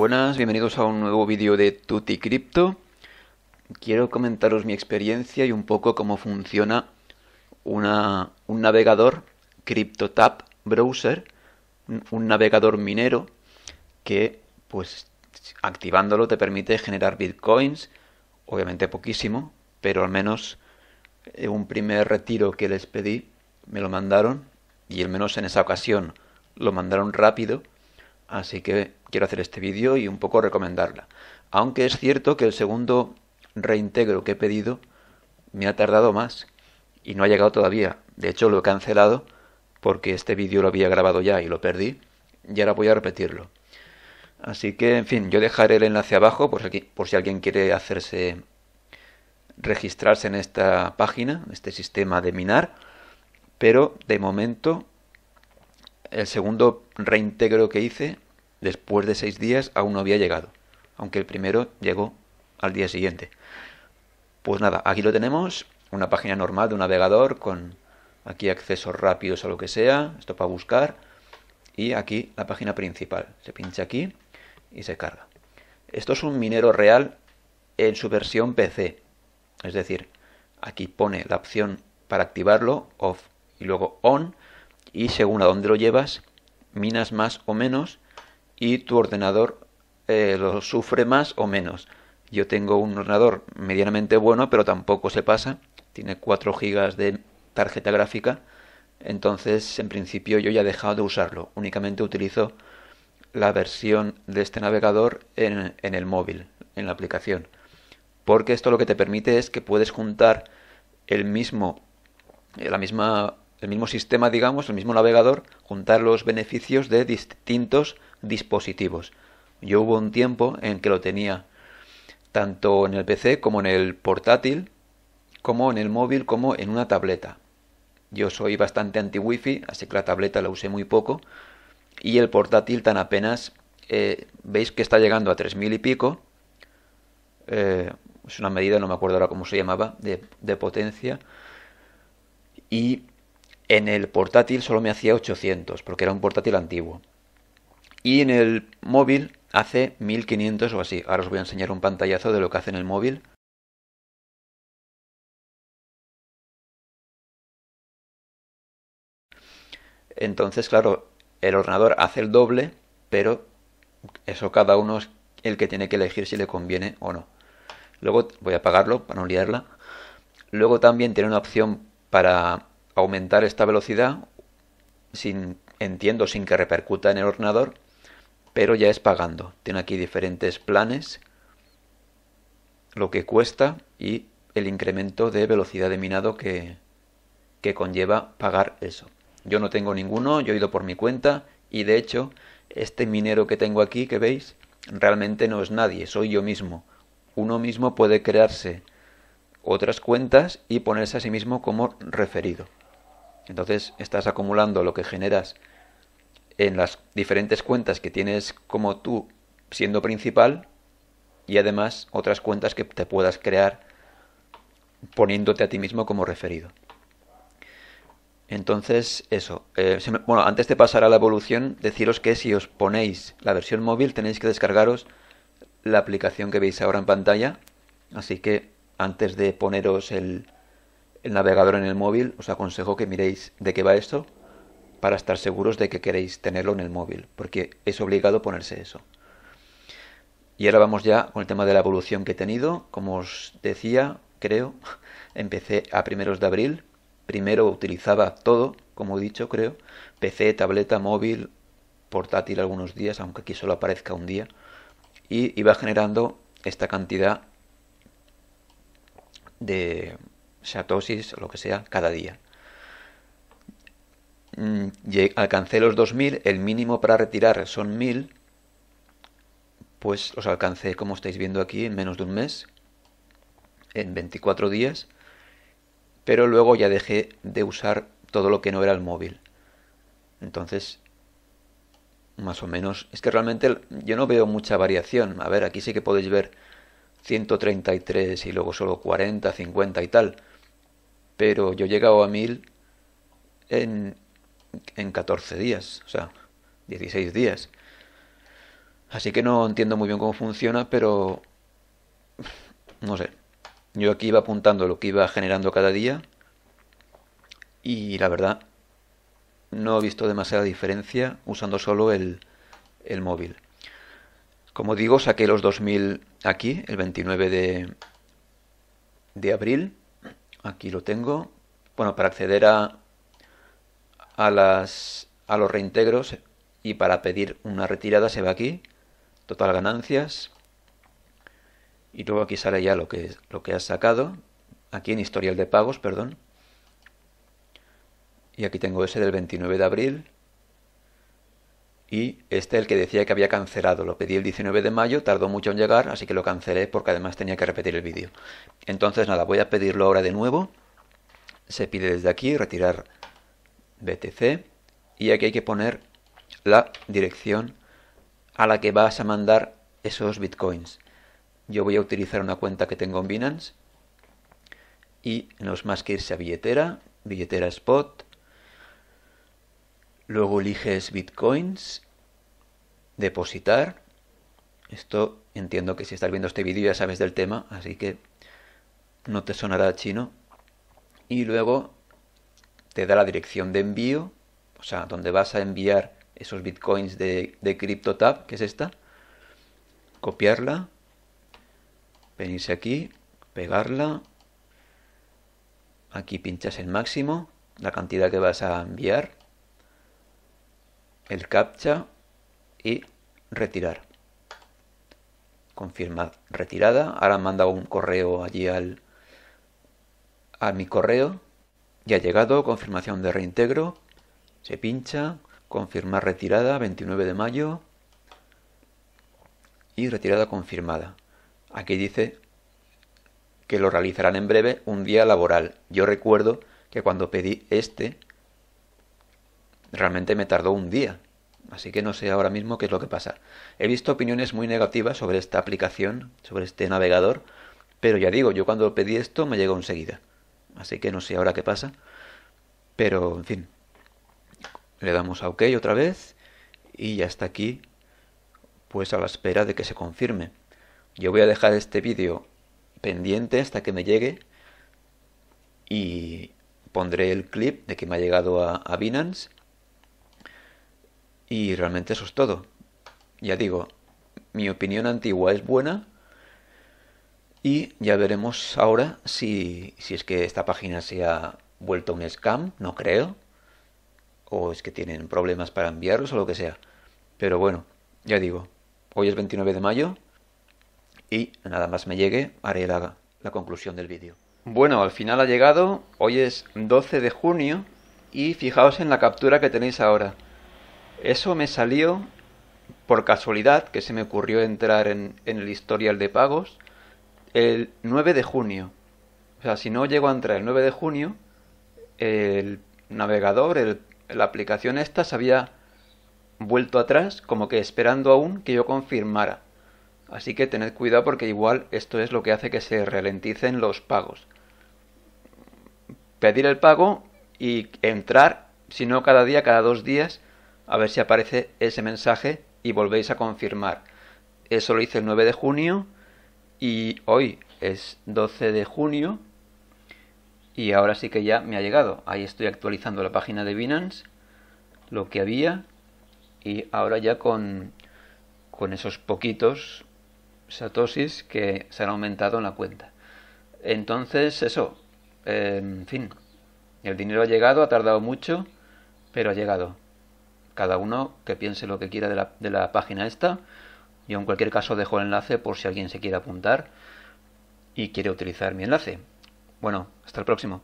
Buenas, bienvenidos a un nuevo vídeo de Tutti Crypto. Quiero comentaros mi experiencia y un poco cómo funciona una, un navegador CryptoTab Browser, un navegador minero que, pues, activándolo te permite generar bitcoins, obviamente poquísimo, pero al menos eh, un primer retiro que les pedí me lo mandaron y al menos en esa ocasión lo mandaron rápido, así que quiero hacer este vídeo y un poco recomendarla. Aunque es cierto que el segundo reintegro que he pedido me ha tardado más y no ha llegado todavía. De hecho, lo he cancelado porque este vídeo lo había grabado ya y lo perdí y ahora voy a repetirlo. Así que, en fin, yo dejaré el enlace abajo por si, por si alguien quiere hacerse registrarse en esta página, este sistema de minar, pero de momento el segundo reintegro que hice Después de seis días aún no había llegado, aunque el primero llegó al día siguiente. Pues nada, aquí lo tenemos, una página normal de un navegador con aquí accesos rápidos a lo que sea, esto para buscar, y aquí la página principal. Se pincha aquí y se carga. Esto es un minero real en su versión PC, es decir, aquí pone la opción para activarlo, off y luego on, y según a dónde lo llevas, minas más o menos y tu ordenador eh, lo sufre más o menos. Yo tengo un ordenador medianamente bueno, pero tampoco se pasa. Tiene 4 GB de tarjeta gráfica. Entonces, en principio, yo ya he dejado de usarlo. Únicamente utilizo la versión de este navegador en, en el móvil, en la aplicación. Porque esto lo que te permite es que puedes juntar el mismo, la misma el mismo sistema, digamos, el mismo navegador, juntar los beneficios de distintos dispositivos. Yo hubo un tiempo en que lo tenía tanto en el PC como en el portátil, como en el móvil, como en una tableta. Yo soy bastante anti-wifi, así que la tableta la usé muy poco y el portátil tan apenas eh, veis que está llegando a 3000 y pico. Eh, es una medida, no me acuerdo ahora cómo se llamaba, de potencia. Y en el portátil solo me hacía 800, porque era un portátil antiguo. Y en el móvil hace 1500 o así. Ahora os voy a enseñar un pantallazo de lo que hace en el móvil. Entonces, claro, el ordenador hace el doble, pero eso cada uno es el que tiene que elegir si le conviene o no. Luego voy a apagarlo para no liarla. Luego también tiene una opción para aumentar esta velocidad sin entiendo sin que repercuta en el ordenador, pero ya es pagando. Tiene aquí diferentes planes, lo que cuesta y el incremento de velocidad de minado que, que conlleva pagar eso. Yo no tengo ninguno, yo he ido por mi cuenta y de hecho este minero que tengo aquí que veis realmente no es nadie, soy yo mismo. Uno mismo puede crearse otras cuentas y ponerse a sí mismo como referido. Entonces estás acumulando lo que generas en las diferentes cuentas que tienes como tú siendo principal y además otras cuentas que te puedas crear poniéndote a ti mismo como referido. Entonces, eso. Eh, bueno, antes de pasar a la evolución, deciros que si os ponéis la versión móvil tenéis que descargaros la aplicación que veis ahora en pantalla. Así que antes de poneros el, navegador en el móvil, os aconsejo que miréis de qué va esto para estar seguros de que queréis tenerlo en el móvil, porque es obligado ponerse eso. Y ahora vamos ya con el tema de la evolución que he tenido. Como os decía, creo, empecé a primeros de abril. Primero utilizaba todo, como he dicho, creo. PC, tableta, móvil, portátil algunos días, aunque aquí solo aparezca un día. Y iba generando esta cantidad de o lo que sea, cada día. Mm, alcancé los 2000, el mínimo para retirar son 1000, pues los alcancé, como estáis viendo aquí, en menos de un mes, en 24 días, pero luego ya dejé de usar todo lo que no era el móvil. Entonces, más o menos, es que realmente yo no veo mucha variación. A ver, aquí sí que podéis ver 133 y luego solo 40, 50 y tal. Pero yo he llegado a 1000 en, en 14 días, o sea, 16 días. Así que no entiendo muy bien cómo funciona, pero no sé. Yo aquí iba apuntando lo que iba generando cada día y la verdad no he visto demasiada diferencia usando solo el móvil. Como digo, saqué los 2000 aquí, el 29 de, de abril. Aquí lo tengo. Bueno, para acceder a, a, a los reintegros y para pedir una retirada se va aquí. Total ganancias. Y luego aquí sale ya lo que, lo que has sacado. Aquí en historial de pagos, perdón. Y aquí tengo ese del 29 de abril y este el que decía que había cancelado. Lo pedí el 19 de mayo, tardó mucho en llegar, así que lo cancelé porque además tenía que repetir el vídeo. Entonces nada, voy a pedirlo ahora de nuevo. Se pide desde aquí retirar BTC y aquí hay que poner la dirección a la que vas a mandar esos bitcoins. Yo voy a utilizar una cuenta que tengo en Binance y no es más que irse a billetera, billetera spot, Luego eliges bitcoins, depositar. Esto entiendo que si estás viendo este vídeo ya sabes del tema, así que no te sonará chino. Y luego te da la dirección de envío, o sea, donde vas a enviar esos bitcoins de, CryptoTab, que es esta. Copiarla, venirse aquí, pegarla. Aquí pinchas el máximo, la cantidad que vas a enviar el captcha y retirar. Confirmar retirada. Ahora manda un correo allí al a mi correo. Ya ha llegado, confirmación de reintegro. Se pincha, confirmar retirada 29 de mayo y retirada confirmada. Aquí dice que lo realizarán en breve un día laboral. Yo recuerdo que cuando pedí este Realmente me tardó un día, así que no sé ahora mismo qué es lo que pasa. He visto opiniones muy negativas sobre esta aplicación, sobre este navegador, pero ya digo, yo cuando pedí esto me llegó enseguida. Así que no sé ahora qué pasa. Pero, en fin. Le damos a OK otra vez y ya está aquí, pues a la espera de que se confirme. Yo voy a dejar este vídeo pendiente hasta que me llegue y pondré el clip de que me ha llegado a, Binance y realmente eso es todo. Ya digo, mi opinión antigua es buena. Y ya veremos ahora si, si es que esta página se ha vuelto un scam, no creo. O es que tienen problemas para enviarlos o lo que sea. Pero bueno, ya digo, hoy es 29 de mayo y nada más me llegue haré la, la conclusión del vídeo. Bueno, al final ha llegado, hoy es 12 de junio y fijaos en la captura que tenéis ahora. Eso me salió por casualidad, que se me ocurrió entrar en, el historial de pagos, el 9 de junio. O sea, si no llego a entrar el 9 de junio, el navegador, la aplicación esta se había vuelto atrás, como que esperando aún que yo confirmara. Así que tened cuidado porque igual esto es lo que hace que se ralenticen los pagos. Pedir el pago y entrar, si no cada día, cada dos días, a ver si aparece ese mensaje y volvéis a confirmar. Eso lo hice el 9 de junio y hoy es 12 de junio y ahora sí que ya me ha llegado. Ahí estoy actualizando la página de Binance, lo que había y ahora ya con, con esos poquitos satosis que se han aumentado en la cuenta. Entonces eso, eh, en fin, el dinero ha llegado, ha tardado mucho, pero ha llegado cada uno que piense lo que quiera de la, página esta. Yo en cualquier caso dejo el enlace por si alguien se quiere apuntar y quiere utilizar mi enlace. Bueno, hasta el próximo.